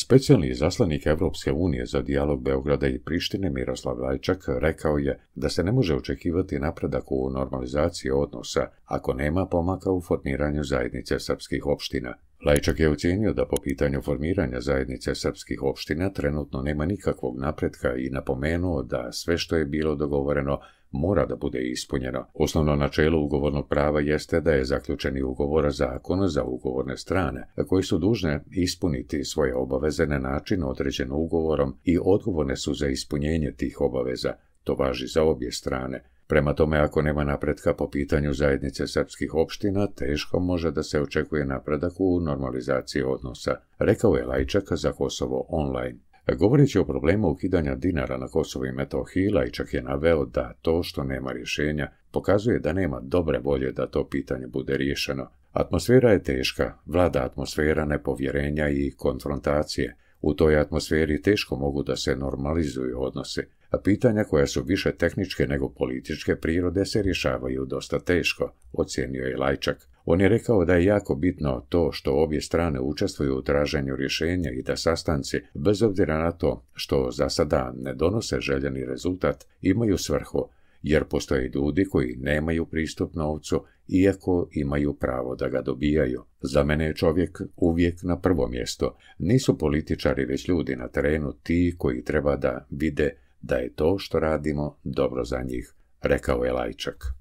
Specijalni zaslanik Evropske unije za dijalog Beograda i Prištine Miroslav Lajčak rekao je da se ne može očekivati napredak u normalizaciji odnosa ako nema pomaka u formiranju zajednice srpskih opština. Lajčak je ocijenio da po pitanju formiranja zajednice srpskih opština trenutno nema nikakvog napretka i napomenuo da sve što je bilo dogovoreno mora da bude ispunjeno. Osnovno načelo ugovornog prava jeste da je zaključeni ugovor zakon za ugovorne strane, koji su dužne ispuniti svoje obaveze na način određen ugovorom i odgovorne su za ispunjenje tih obaveza. To važi za obje strane. Prema tome, ako nema napretka po pitanju zajednice srpskih opština, teško može da se očekuje napredak u normalizaciji odnosa, rekao je Lajčak za Kosovo online. Govoreći o problemu ukidanja dinara na Kosovo i Metohiji, Lajčak je naveo da to što nema rješenja pokazuje da nema dobre volje da to pitanje bude riješeno. Atmosfera je teška, vlada atmosfera nepovjerenja i konfrontacije. U toj atmosferi teško mogu da se normalizuju odnose, a pitanja koja su više tehničke nego političke prirode se rješavaju dosta teško, ocjenio je Lajčak. On je rekao da je jako bitno to što obje strane učestvuju u traženju rješenja i da sastanci, bez obzira na to što za sada ne donose željeni rezultat, imaju svrhu, jer postoje ljudi koji nemaju pristup novcu, iako imaju pravo da ga dobijaju. Za mene je čovjek uvijek na prvo mjesto. Nisu političari već ljudi na terenu ti koji treba da vide da je to što radimo dobro za njih, rekao je Lajčak.